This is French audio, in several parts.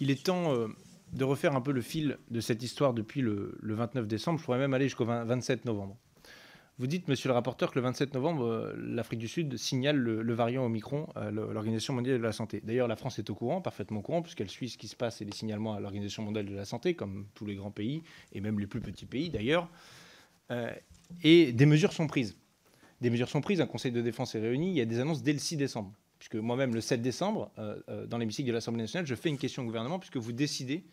il est temps euh, de refaire un peu le fil de cette histoire depuis le, 29 décembre. Je pourrais même aller jusqu'au 27 novembre. Vous dites, monsieur le rapporteur, que le 27 novembre, euh, l'Afrique du Sud signale le, variant Omicron à l'Organisation mondiale de la santé. D'ailleurs, la France est au courant, parfaitement au courant, puisqu'elle suit ce qui se passe et les signalements à l'Organisation mondiale de la santé, comme tous les grands pays, et même les plus petits pays d'ailleurs. Euh, et des mesures sont prises. Des mesures sont prises, un conseil de défense est réuni, il y a des annonces dès le 6 décembre puisque moi-même, le 7 décembre, euh, euh, dans l'hémicycle de l'Assemblée nationale, je fais une question au gouvernement, puisque vous décidez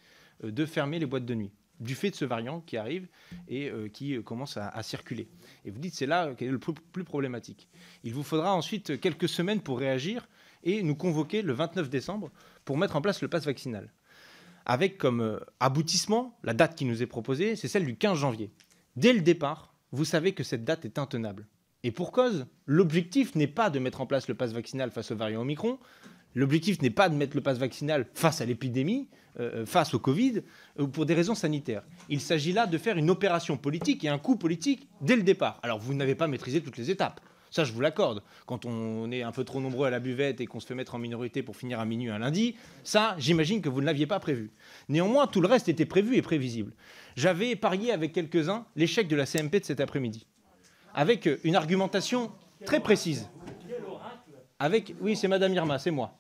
euh, de fermer les boîtes de nuit du fait de ce variant qui arrive et qui commence à, circuler. Et vous dites, c'est là le plus, problématique. Il vous faudra ensuite quelques semaines pour réagir et nous convoquer le 29 décembre pour mettre en place le pass vaccinal. Avec comme aboutissement, la date qui nous est proposée, c'est celle du 15 janvier. Dès le départ, vous savez que cette date est intenable. Et pour cause, l'objectif n'est pas de mettre en place le pass vaccinal face au variant Omicron, l'objectif n'est pas de mettre le pass vaccinal face à l'épidémie, euh, euh, face au Covid, euh, ou pour des raisons sanitaires. Il s'agit là de faire une opération politique et un coup politique dès le départ. Alors vous n'avez pas maîtrisé toutes les étapes. Ça, je vous l'accorde. Quand on est un peu trop nombreux à la buvette et qu'on se fait mettre en minorité pour finir à minuit un lundi, ça, j'imagine que vous ne l'aviez pas prévu. Néanmoins, tout le reste était prévu et prévisible. J'avais parié avec quelques-uns l'échec de la CMP de cet après-midi avec euh, une argumentation très précise. Avec, oui, c'est Madame Irma, c'est moi.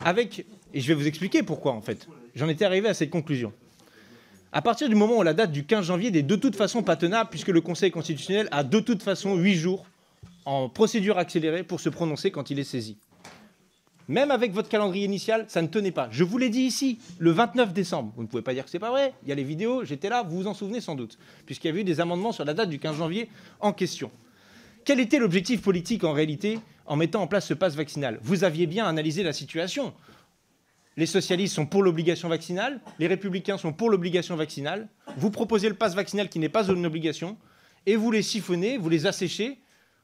Avec, et je vais vous expliquer pourquoi en fait. J'en étais arrivé à cette conclusion. À partir du moment où la date du 15 janvier n'est de toute façon pas tenable, puisque le Conseil constitutionnel a de toute façon 8 jours en procédure accélérée pour se prononcer quand il est saisi. Même avec votre calendrier initial, ça ne tenait pas. Je vous l'ai dit ici, le 29 décembre. Vous ne pouvez pas dire que c'est pas vrai. Il y a les vidéos, j'étais là, vous vous en souvenez sans doute, puisqu'il y avait eu des amendements sur la date du 15 janvier en question. Quel était l'objectif politique en réalité en mettant en place ce passe vaccinal Vous aviez bien analysé la situation. Les socialistes sont pour l'obligation vaccinale, les républicains sont pour l'obligation vaccinale. Vous proposez le passe vaccinal qui n'est pas une obligation, et vous les siphonnez, vous les asséchez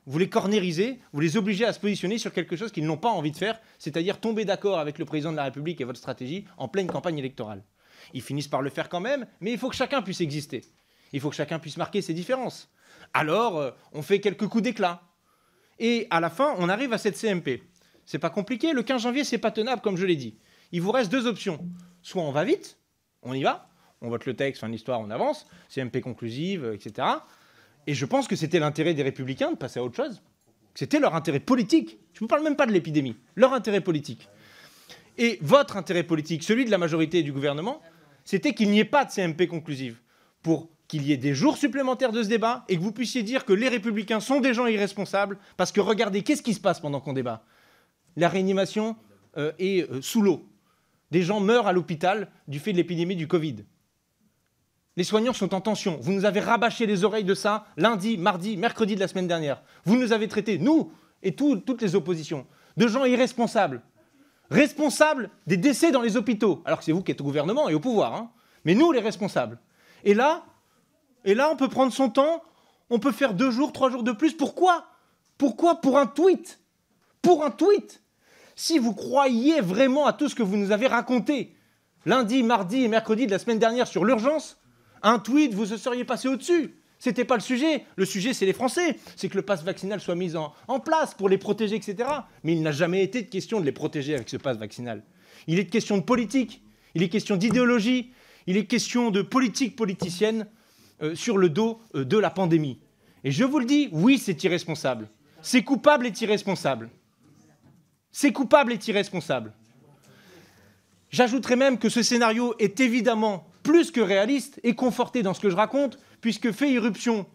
vous les cornérisez, vous les obligez à se positionner sur quelque chose qu'ils n'ont pas envie de faire, c'est-à-dire tomber d'accord avec le président de la République et votre stratégie en pleine campagne électorale. Ils finissent par le faire quand même, mais il faut que chacun puisse exister. Il faut que chacun puisse marquer ses différences. Alors, euh, on fait quelques coups d'éclat. Et à la fin, on arrive à cette CMP. C'est pas compliqué, le 15 janvier, c'est pas tenable, comme je l'ai dit. Il vous reste deux options. Soit on va vite, on y va, on vote le texte, en histoire, on avance, CMP conclusive, etc. Et je pense que c'était l'intérêt des républicains de passer à autre chose. C'était leur intérêt politique. Je ne vous parle même pas de l'épidémie. Leur intérêt politique. Et votre intérêt politique, celui de la majorité du gouvernement, c'était qu'il n'y ait pas de CMP conclusive. Pour qu'il y ait des jours supplémentaires de ce débat et que vous puissiez dire que les républicains sont des gens irresponsables. Parce que regardez, qu'est-ce qui se passe pendant qu'on débat La réanimation euh, est euh, sous l'eau. Des gens meurent à l'hôpital du fait de l'épidémie du Covid. Les soignants sont en tension. Vous nous avez rabâché les oreilles de ça lundi, mardi, mercredi de la semaine dernière. Vous nous avez traités, nous et toutes les oppositions, de gens irresponsables. Responsables des décès dans les hôpitaux. Alors que c'est vous qui êtes au gouvernement et au pouvoir. Hein. Mais nous, les responsables. Et là, et là, on peut prendre son temps, on peut faire deux jours, trois jours de plus. Pourquoi Pourquoi Pour un tweet Pour un tweet Si vous croyez vraiment à tout ce que vous nous avez raconté lundi, mardi et mercredi de la semaine dernière sur l'urgence, un tweet, vous se seriez passé au-dessus. C'était pas le sujet. Le sujet, c'est les Français. C'est que le passe vaccinal soit mis en, place pour les protéger, etc. Mais il n'a jamais été de question de les protéger avec ce passe vaccinal. Il est de question de politique. Il est question d'idéologie. Il est question de politique politicienne euh, sur le dos euh, de la pandémie. Et je vous le dis, oui, c'est irresponsable. C'est coupable et irresponsable. C'est coupable et irresponsable. J'ajouterai même que ce scénario est évidemment plus que réaliste et conforté dans ce que je raconte, puisque fait irruption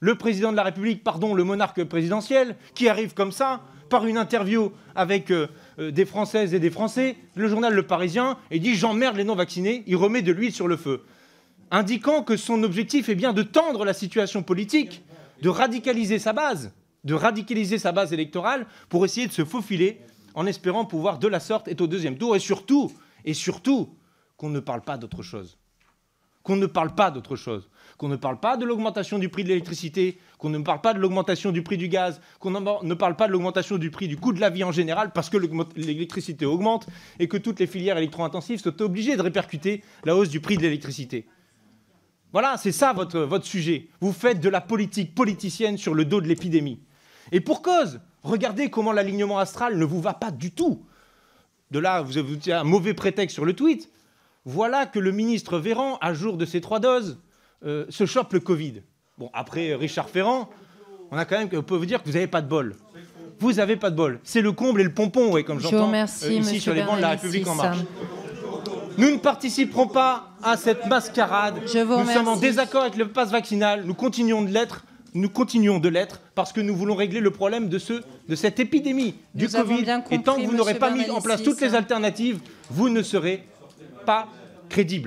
le président de la République, pardon, le monarque présidentiel, qui arrive comme ça, par une interview avec euh, euh, des Françaises et des Français, le journal Le Parisien, et dit j'emmerde les non-vaccinés, il remet de l'huile sur le feu, indiquant que son objectif est bien de tendre la situation politique, de radicaliser sa base, de radicaliser sa base électorale pour essayer de se faufiler en espérant pouvoir de la sorte être au deuxième tour et surtout, et surtout qu'on ne parle pas d'autre chose qu'on ne parle pas d'autre chose, qu'on ne parle pas de l'augmentation du prix de l'électricité, qu'on ne parle pas de l'augmentation du prix du gaz, qu'on ne parle pas de l'augmentation du prix du coût de la vie en général, parce que l'électricité augmente et que toutes les filières électro-intensives sont obligées de répercuter la hausse du prix de l'électricité. Voilà, c'est ça votre, votre sujet. Vous faites de la politique politicienne sur le dos de l'épidémie. Et pour cause, regardez comment l'alignement astral ne vous va pas du tout. De là, vous avez un mauvais prétexte sur le tweet, voilà que le ministre Véran, à jour de ses trois doses, euh, se chope le Covid. Bon, après euh, Richard Ferrand, on a quand même, peut vous dire que vous n'avez pas de bol. Vous n'avez pas de bol. C'est le comble et le pompon, oui, comme j'entends je euh, ici sur les bancs de la République en marche. Nous ne participerons pas à cette mascarade. nous sommes en désaccord avec le pass vaccinal. Nous continuons de l'être. Nous continuons de l'être parce que nous voulons régler le problème de, de cette épidémie du Covid. et tant que vous n'aurez pas mis en place toutes les alternatives, vous ne serez pas crédible.